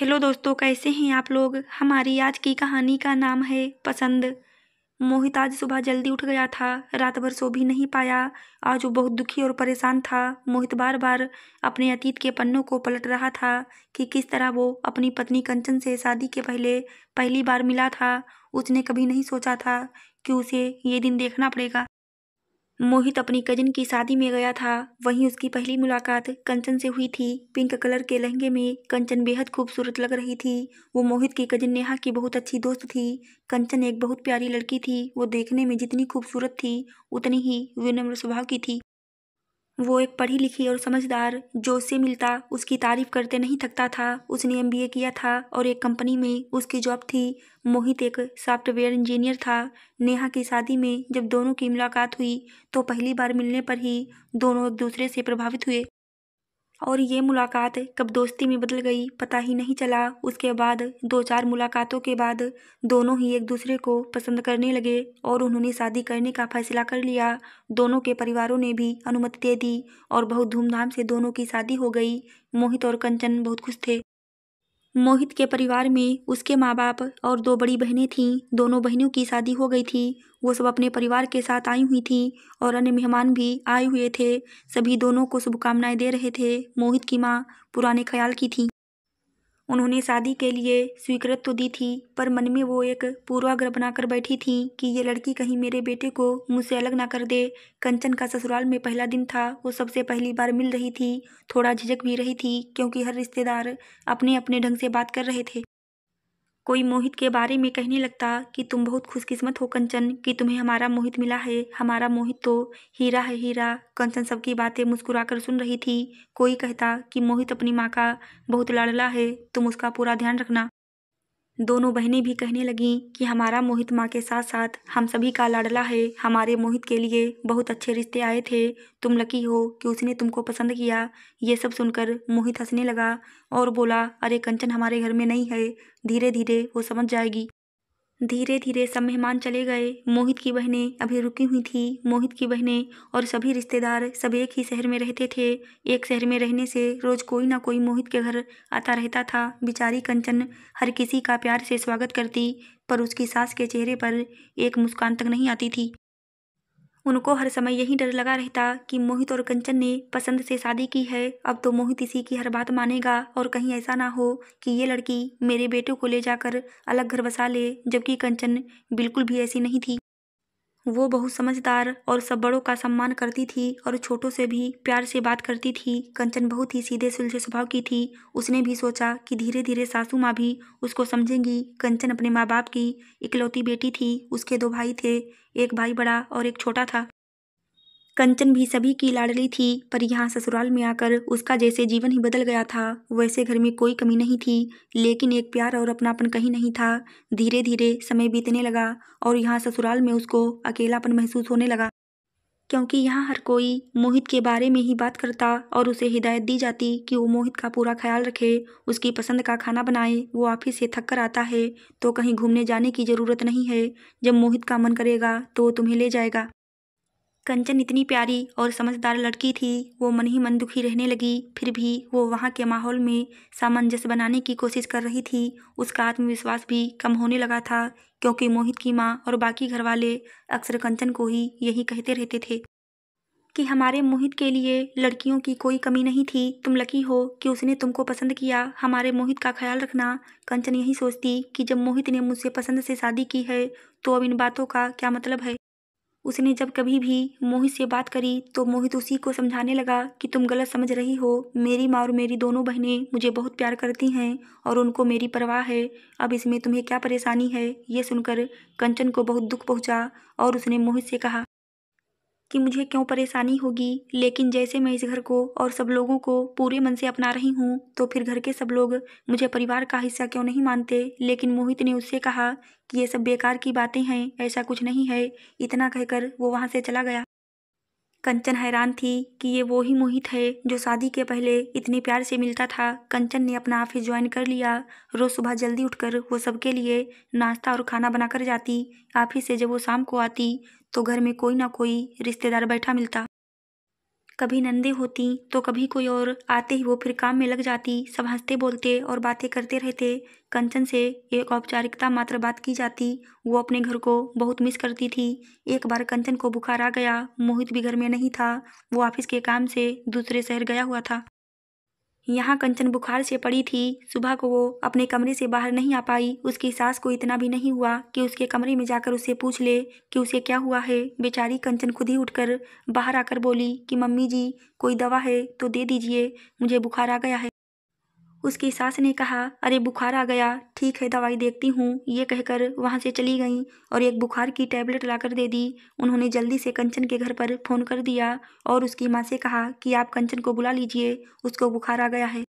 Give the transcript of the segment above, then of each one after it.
hello दोस्तों कैसे हैं आप लोग हमारी आज की कहानी का नाम है पसंद मोहित आज सुबह जल्दी उठ गया था रात भर सो भी नहीं पाया आज वो बहुत दुखी और परेशान था मोहित बार बार अपने अतीत के पन्नों को पलट रहा था कि किस तरह वो अपनी पत्नी कंचन से शादी के पहले पहली बार मिला था उसने कभी नहीं सोचा था कि उसे ये दिन देखना पड़ेगा मोहित अपनी कजिन की शादी में गया था वहीं उसकी पहली मुलाकात कंचन से हुई थी पिंक कलर के लहंगे में कंचन बेहद खूबसूरत लग रही थी वो मोहित की कजिन नेहा की बहुत अच्छी दोस्त थी कंचन एक बहुत प्यारी लड़की थी वो देखने में जितनी खूबसूरत थी उतनी ही विनम्र स्वभाव की थी वो एक पढ़ी लिखी और समझदार जो उससे मिलता उसकी तारीफ करते नहीं थकता था उसने एम किया था और एक कंपनी में उसकी जॉब थी मोहित एक सॉफ्टवेयर इंजीनियर था नेहा की शादी में जब दोनों की मुलाकात हुई तो पहली बार मिलने पर ही दोनों एक दूसरे से प्रभावित हुए और ये मुलाकात कब दोस्ती में बदल गई पता ही नहीं चला उसके बाद दो चार मुलाकातों के बाद दोनों ही एक दूसरे को पसंद करने लगे और उन्होंने शादी करने का फैसला कर लिया दोनों के परिवारों ने भी अनुमति दे दी और बहुत धूमधाम से दोनों की शादी हो गई मोहित और कंचन बहुत खुश थे मोहित के परिवार में उसके माँ बाप और दो बड़ी बहनें थीं दोनों बहनों की शादी हो गई थी वो सब अपने परिवार के साथ आई हुई थी और अन्य मेहमान भी आए हुए थे सभी दोनों को शुभकामनाएं दे रहे थे मोहित की माँ पुराने ख्याल की थी उन्होंने शादी के लिए स्वीकृत तो दी थी पर मन में वो एक पूर्वाग्रह बनाकर बैठी थी कि ये लड़की कहीं मेरे बेटे को मुझसे अलग ना कर दे कंचन का ससुराल में पहला दिन था वो सबसे पहली बार मिल रही थी थोड़ा झिझक भी रही थी क्योंकि हर रिश्तेदार अपने अपने ढंग से बात कर रहे थे कोई मोहित के बारे में कहने लगता कि तुम बहुत खुशकिस्मत हो कंचन कि तुम्हें हमारा मोहित मिला है हमारा मोहित तो हीरा है हीरा कंचन सबकी बातें मुस्कुराकर सुन रही थी कोई कहता कि मोहित अपनी माँ का बहुत लाडला है तुम उसका पूरा ध्यान रखना दोनों बहनें भी कहने लगीं कि हमारा मोहित माँ के साथ साथ हम सभी का लाडला है हमारे मोहित के लिए बहुत अच्छे रिश्ते आए थे तुम लकी हो कि उसने तुमको पसंद किया ये सब सुनकर मोहित हंसने लगा और बोला अरे कंचन हमारे घर में नहीं है धीरे धीरे वो समझ जाएगी धीरे धीरे सब मेहमान चले गए मोहित की बहनें अभी रुकी हुई थी मोहित की बहनें और सभी रिश्तेदार सब एक ही शहर में रहते थे एक शहर में रहने से रोज कोई ना कोई मोहित के घर आता रहता था बिचारी कंचन हर किसी का प्यार से स्वागत करती पर उसकी सास के चेहरे पर एक मुस्कान तक नहीं आती थी उनको हर समय यही डर लगा रहता कि मोहित और कंचन ने पसंद से शादी की है अब तो मोहित इसी की हर बात मानेगा और कहीं ऐसा ना हो कि ये लड़की मेरे बेटे को ले जाकर अलग घर बसा ले जबकि कंचन बिल्कुल भी ऐसी नहीं थी वो बहुत समझदार और सब बड़ों का सम्मान करती थी और छोटों से भी प्यार से बात करती थी कंचन बहुत ही सीधे सुलझे स्वभाव की थी उसने भी सोचा कि धीरे धीरे सासू माँ भी उसको समझेंगी कंचन अपने माँ बाप की इकलौती बेटी थी उसके दो भाई थे एक भाई बड़ा और एक छोटा था कंचन भी सभी की लाडली थी पर यहाँ ससुराल में आकर उसका जैसे जीवन ही बदल गया था वैसे घर में कोई कमी नहीं थी लेकिन एक प्यार और अपनापन कहीं नहीं था धीरे धीरे समय बीतने लगा और यहाँ ससुराल में उसको अकेलापन महसूस होने लगा क्योंकि यहाँ हर कोई मोहित के बारे में ही बात करता और उसे हिदायत दी जाती कि वो मोहित का पूरा ख्याल रखे उसकी पसंद का खाना बनाए वो ऑफिस से थक कर आता है तो कहीं घूमने जाने की ज़रूरत नहीं है जब मोहित का मन करेगा तो वो तुम्हें ले जाएगा कंचन इतनी प्यारी और समझदार लड़की थी वो मन ही मन दुखी रहने लगी फिर भी वो वहाँ के माहौल में सामंजस्य बनाने की कोशिश कर रही थी उसका आत्मविश्वास भी कम होने लगा था क्योंकि मोहित की माँ और बाकी घरवाले अक्सर कंचन को ही यही कहते रहते थे कि हमारे मोहित के लिए लड़कियों की कोई कमी नहीं थी तुम लकी हो कि उसने तुमको पसंद किया हमारे मोहित का ख्याल रखना कंचन यही सोचती कि जब मोहित ने मुझसे पसंद से शादी की है तो अब इन बातों का क्या मतलब है उसने जब कभी भी मोहित से बात करी तो मोहित उसी को समझाने लगा कि तुम गलत समझ रही हो मेरी माँ और मेरी दोनों बहनें मुझे बहुत प्यार करती हैं और उनको मेरी परवाह है अब इसमें तुम्हें क्या परेशानी है ये सुनकर कंचन को बहुत दुख पहुँचा और उसने मोहित से कहा कि मुझे क्यों परेशानी होगी लेकिन जैसे मैं इस घर को और सब लोगों को पूरे मन से अपना रही हूँ तो फिर घर के सब लोग मुझे परिवार का हिस्सा क्यों नहीं मानते लेकिन मोहित ने उससे कहा कि ये सब बेकार की बातें हैं ऐसा कुछ नहीं है इतना कहकर वो वहाँ से चला गया कंचन हैरान थी कि ये वो ही मोहित है जो शादी के पहले इतने प्यार से मिलता था कंचन ने अपना ऑफिस ज्वाइन कर लिया रोज़ सुबह जल्दी उठकर वो सबके लिए नाश्ता और खाना बनाकर जाती ऑफिस से जब वो शाम को आती तो घर में कोई ना कोई रिश्तेदार बैठा मिलता कभी नंदे होती तो कभी कोई और आते ही वो फिर काम में लग जाती सब हंसते बोलते और बातें करते रहते कंचन से एक औपचारिकता मात्र बात की जाती वो अपने घर को बहुत मिस करती थी एक बार कंचन को बुखार आ गया मोहित भी घर में नहीं था वो ऑफिस के काम से दूसरे शहर गया हुआ था यहाँ कंचन बुखार से पड़ी थी सुबह को वो अपने कमरे से बाहर नहीं आ पाई उसकी सास को इतना भी नहीं हुआ कि उसके कमरे में जाकर उससे पूछ ले कि उसे क्या हुआ है बेचारी कंचन खुद ही उठकर बाहर आकर बोली कि मम्मी जी कोई दवा है तो दे दीजिए मुझे बुखार आ गया है उसकी सास ने कहा अरे बुखार आ गया ठीक है दवाई देखती हूँ ये कहकर वहाँ से चली गई और एक बुखार की टैबलेट लाकर दे दी उन्होंने जल्दी से कंचन के घर पर फ़ोन कर दिया और उसकी माँ से कहा कि आप कंचन को बुला लीजिए उसको बुखार आ गया है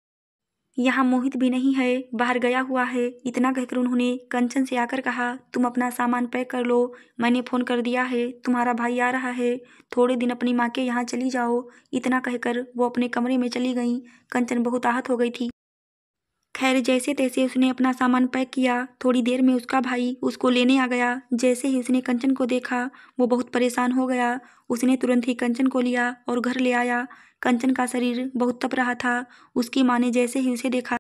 यहाँ मोहित भी नहीं है बाहर गया हुआ है इतना कहकर उन्होंने कंचन से आकर कहा तुम अपना सामान पैक कर लो मैंने फ़ोन कर दिया है तुम्हारा भाई आ रहा है थोड़े दिन अपनी माँ के यहाँ चली जाओ इतना कहकर वो अपने कमरे में चली गई कंचन बहुत आहत हो गई थी खैर जैसे तैसे उसने अपना सामान पैक किया थोड़ी देर में उसका भाई उसको लेने आ गया जैसे ही उसने कंचन को देखा वो बहुत परेशान हो गया उसने तुरंत ही कंचन को लिया और घर ले आया कंचन का शरीर बहुत तप रहा था उसकी माँ ने जैसे ही उसे देखा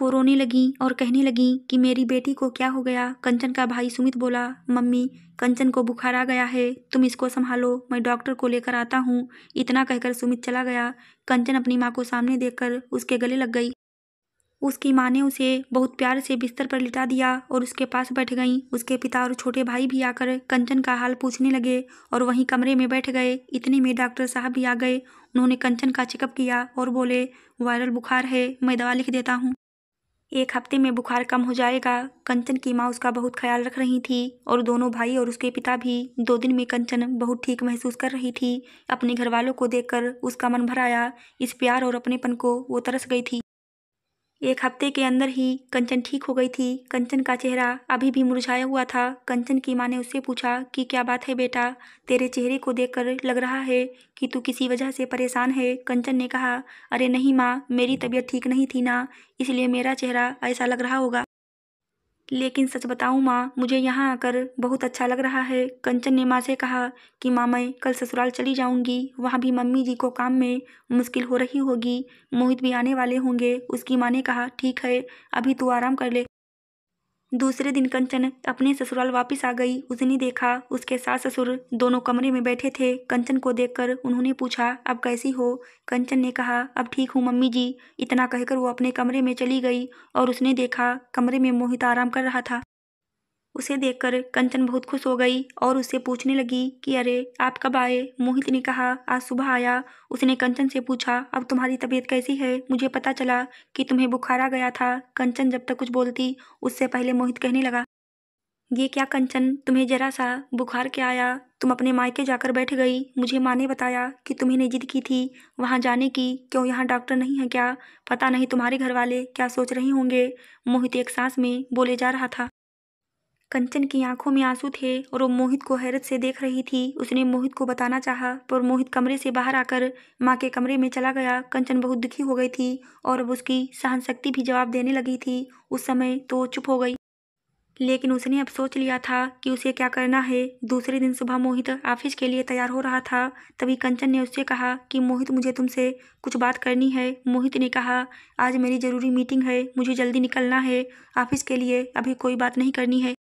वो रोने लगी और कहने लगी कि मेरी बेटी को क्या हो गया कंचन का भाई सुमित बोला मम्मी कंचन को बुखार आ गया है तुम इसको संभालो मैं डॉक्टर को लेकर आता हूँ इतना कहकर सुमित चला गया कंचन अपनी माँ को सामने देखकर उसके गले लग गई उसकी माँ ने उसे बहुत प्यार से बिस्तर पर लिटा दिया और उसके पास बैठ गईं उसके पिता और छोटे भाई भी आकर कंचन का हाल पूछने लगे और वहीं कमरे में बैठ गए इतने में डॉक्टर साहब भी आ गए उन्होंने कंचन का चेकअप किया और बोले वायरल बुखार है मैं दवा लिख देता हूँ एक हफ्ते में बुखार कम हो जाएगा कंचन की माँ उसका बहुत ख्याल रख रही थी और दोनों भाई और उसके पिता भी दो दिन में कंचन बहुत ठीक महसूस कर रही थी अपने घर वालों को देखकर उसका मन भर आया इस प्यार और अपनेपन को वो तरस गई थी एक हफ्ते के अंदर ही कंचन ठीक हो गई थी कंचन का चेहरा अभी भी मुरझाया हुआ था कंचन की माँ ने उससे पूछा कि क्या बात है बेटा तेरे चेहरे को देखकर लग रहा है कि तू किसी वजह से परेशान है कंचन ने कहा अरे नहीं माँ मेरी तबीयत ठीक नहीं थी ना इसलिए मेरा चेहरा ऐसा लग रहा होगा लेकिन सच बताऊँ माँ मुझे यहाँ आकर बहुत अच्छा लग रहा है कंचन ने माँ से कहा कि माँ मैं कल ससुराल चली जाऊँगी वहाँ भी मम्मी जी को काम में मुश्किल हो रही होगी मोहित भी आने वाले होंगे उसकी माँ ने कहा ठीक है अभी तू आराम कर ले दूसरे दिन कंचन अपने ससुराल वापिस आ गई उसने देखा उसके सास ससुर दोनों कमरे में बैठे थे कंचन को देखकर उन्होंने पूछा अब कैसी हो कंचन ने कहा अब ठीक हूँ मम्मी जी इतना कहकर वो अपने कमरे में चली गई और उसने देखा कमरे में मोहित आराम कर रहा था उसे देखकर कंचन बहुत खुश हो गई और उससे पूछने लगी कि अरे आप कब आए मोहित ने कहा आज सुबह आया उसने कंचन से पूछा अब तुम्हारी तबीयत कैसी है मुझे पता चला कि तुम्हें बुखार आ गया था कंचन जब तक कुछ बोलती उससे पहले मोहित कहने लगा ये क्या कंचन तुम्हें जरा सा बुखार क्या आया तुम अपने मायके जाकर बैठ गई मुझे माँ ने बताया कि तुम्हें ने जिद की थी वहाँ जाने की क्यों यहाँ डॉक्टर नहीं है क्या पता नहीं तुम्हारे घर वाले क्या सोच रहे होंगे मोहित एक सांस में बोले जा रहा था कंचन की आंखों में आंसू थे और वो मोहित को हैरत से देख रही थी उसने मोहित को बताना चाहा पर मोहित कमरे से बाहर आकर माँ के कमरे में चला गया कंचन बहुत दुखी हो गई थी और अब उसकी सहन शक्ति भी जवाब देने लगी थी उस समय तो चुप हो गई लेकिन उसने अब सोच लिया था कि उसे क्या करना है दूसरे दिन सुबह मोहित ऑफिस के लिए तैयार हो रहा था तभी कंचन ने उससे कहा कि मोहित मुझे तुमसे कुछ बात करनी है मोहित ने कहा आज मेरी ज़रूरी मीटिंग है मुझे जल्दी निकलना है ऑफिस के लिए अभी कोई बात नहीं करनी है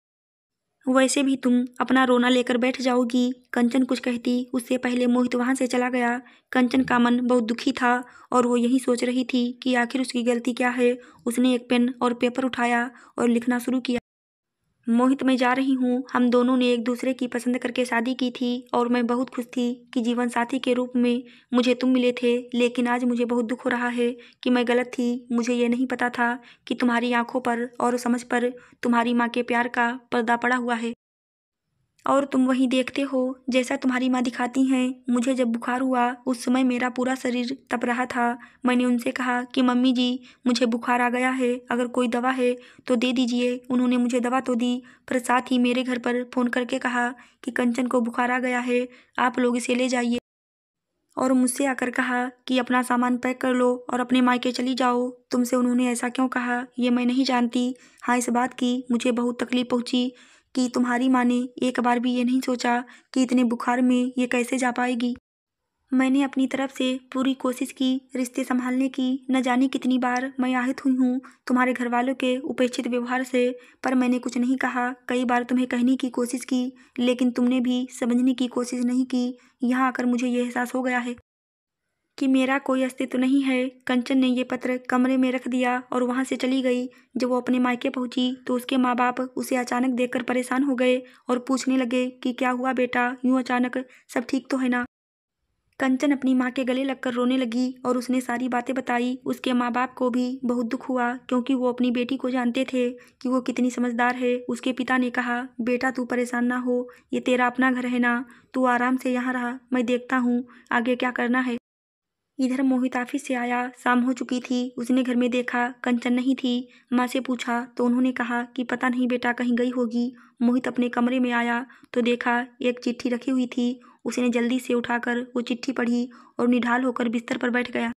वैसे भी तुम अपना रोना लेकर बैठ जाओगी कंचन कुछ कहती उससे पहले मोहित वहां से चला गया कंचन का मन बहुत दुखी था और वो यही सोच रही थी कि आखिर उसकी गलती क्या है उसने एक पेन और पेपर उठाया और लिखना शुरू किया मोहित मैं जा रही हूँ हम दोनों ने एक दूसरे की पसंद करके शादी की थी और मैं बहुत खुश थी कि जीवन साथी के रूप में मुझे तुम मिले थे लेकिन आज मुझे बहुत दुख हो रहा है कि मैं गलत थी मुझे यह नहीं पता था कि तुम्हारी आंखों पर और समझ पर तुम्हारी माँ के प्यार का पर्दा पड़ा हुआ है और तुम वहीं देखते हो जैसा तुम्हारी माँ दिखाती हैं मुझे जब बुखार हुआ उस समय मेरा पूरा शरीर तप रहा था मैंने उनसे कहा कि मम्मी जी मुझे बुखार आ गया है अगर कोई दवा है तो दे दीजिए उन्होंने मुझे दवा तो दी पर साथ ही मेरे घर पर फ़ोन करके कहा कि कंचन को बुखार आ गया है आप लोग इसे ले जाइए और मुझसे आकर कहा कि अपना सामान पैक कर लो और अपने मायके चली जाओ तुमसे उन्होंने ऐसा क्यों कहा यह मैं नहीं जानती हाँ इस बात की मुझे बहुत तकलीफ़ पहुँची कि तुम्हारी माँ ने एक बार भी ये नहीं सोचा कि इतने बुखार में ये कैसे जा पाएगी मैंने अपनी तरफ से पूरी कोशिश की रिश्ते संभालने की न जाने कितनी बार मैं आहित हुई हूँ तुम्हारे घर वालों के उपेक्षित व्यवहार से पर मैंने कुछ नहीं कहा कई बार तुम्हें कहने की कोशिश की लेकिन तुमने भी समझने की कोशिश नहीं की यहाँ आकर मुझे यह एहसास हो गया है कि मेरा कोई अस्तित्व नहीं है कंचन ने ये पत्र कमरे में रख दिया और वहाँ से चली गई जब वो अपने मायके पहुँची तो उसके माँ बाप उसे अचानक देखकर परेशान हो गए और पूछने लगे कि क्या हुआ बेटा यूँ अचानक सब ठीक तो है ना कंचन अपनी माँ के गले लगकर रोने लगी और उसने सारी बातें बताई उसके माँ बाप को भी बहुत दुख हुआ क्योंकि वो अपनी बेटी को जानते थे कि वो कितनी समझदार है उसके पिता ने कहा बेटा तू परेशान ना हो ये तेरा अपना घर है ना तू आराम से यहाँ रहा मैं देखता हूँ आगे क्या करना है इधर मोहित ऑफिस से आया शाम हो चुकी थी उसने घर में देखा कंचन नहीं थी माँ से पूछा तो उन्होंने कहा कि पता नहीं बेटा कहीं गई होगी मोहित अपने कमरे में आया तो देखा एक चिट्ठी रखी हुई थी उसने जल्दी से उठाकर वो चिट्ठी पढ़ी और निढाल होकर बिस्तर पर बैठ गया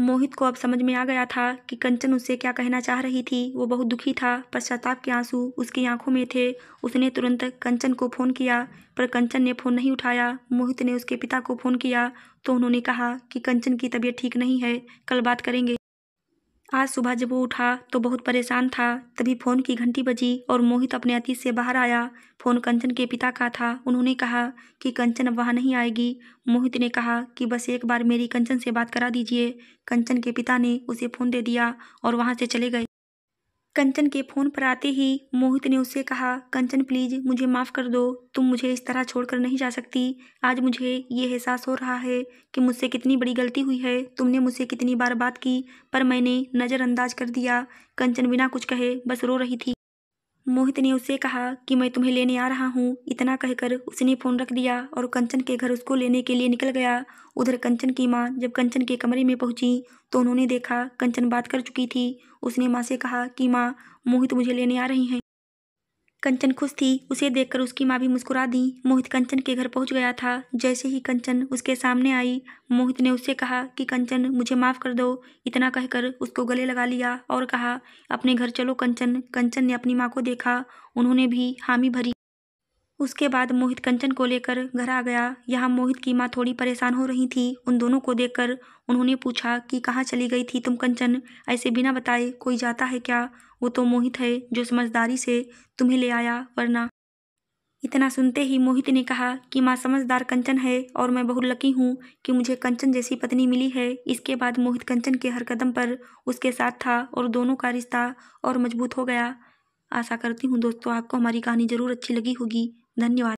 मोहित को अब समझ में आ गया था कि कंचन उससे क्या कहना चाह रही थी वो बहुत दुखी था पश्चाताप के आंसू उसकी आंखों में थे उसने तुरंत कंचन को फ़ोन किया पर कंचन ने फ़ोन नहीं उठाया मोहित ने उसके पिता को फ़ोन किया तो उन्होंने कहा कि कंचन की तबीयत ठीक नहीं है कल बात करेंगे आज सुबह जब वो उठा तो बहुत परेशान था तभी फ़ोन की घंटी बजी और मोहित अपने अतीत से बाहर आया फ़ोन कंचन के पिता का था उन्होंने कहा कि कंचन अब वहाँ नहीं आएगी मोहित ने कहा कि बस एक बार मेरी कंचन से बात करा दीजिए कंचन के पिता ने उसे फ़ोन दे दिया और वहाँ से चले गए कंचन के फ़ोन पर आते ही मोहित ने उससे कहा कंचन प्लीज़ मुझे माफ़ कर दो तुम मुझे इस तरह छोड़कर नहीं जा सकती आज मुझे ये एहसास हो रहा है कि मुझसे कितनी बड़ी गलती हुई है तुमने मुझसे कितनी बार बात की पर मैंने नज़रअंदाज कर दिया कंचन बिना कुछ कहे बस रो रही थी मोहित ने उसे कहा कि मैं तुम्हें लेने आ रहा हूँ इतना कहकर उसने फ़ोन रख दिया और कंचन के घर उसको लेने के लिए निकल गया उधर कंचन की माँ जब कंचन के कमरे में पहुंची तो उन्होंने देखा कंचन बात कर चुकी थी उसने माँ से कहा कि माँ मोहित मुझे लेने आ रही हैं कंचन खुश थी उसे देखकर उसकी माँ भी मुस्कुरा दी मोहित कंचन के घर पहुंच गया था जैसे ही कंचन उसके सामने आई मोहित ने उससे कहा कि कंचन मुझे माफ़ कर दो इतना कहकर उसको गले लगा लिया और कहा अपने घर चलो कंचन कंचन ने अपनी माँ को देखा उन्होंने भी हामी भरी उसके बाद मोहित कंचन को लेकर घर आ गया यहाँ मोहित की माँ थोड़ी परेशान हो रही थी उन दोनों को देखकर उन्होंने पूछा कि कहाँ चली गई थी तुम कंचन ऐसे बिना बताए कोई जाता है क्या वो तो मोहित है जो समझदारी से तुम्हें ले आया वरना इतना सुनते ही मोहित ने कहा कि माँ समझदार कंचन है और मैं बहुत लकी हूँ कि मुझे कंचन जैसी पत्नी मिली है इसके बाद मोहित कंचन के हर कदम पर उसके साथ था और दोनों का रिश्ता और मजबूत हो गया आशा करती हूँ दोस्तों आपको हमारी कहानी ज़रूर अच्छी लगी होगी 那你娃？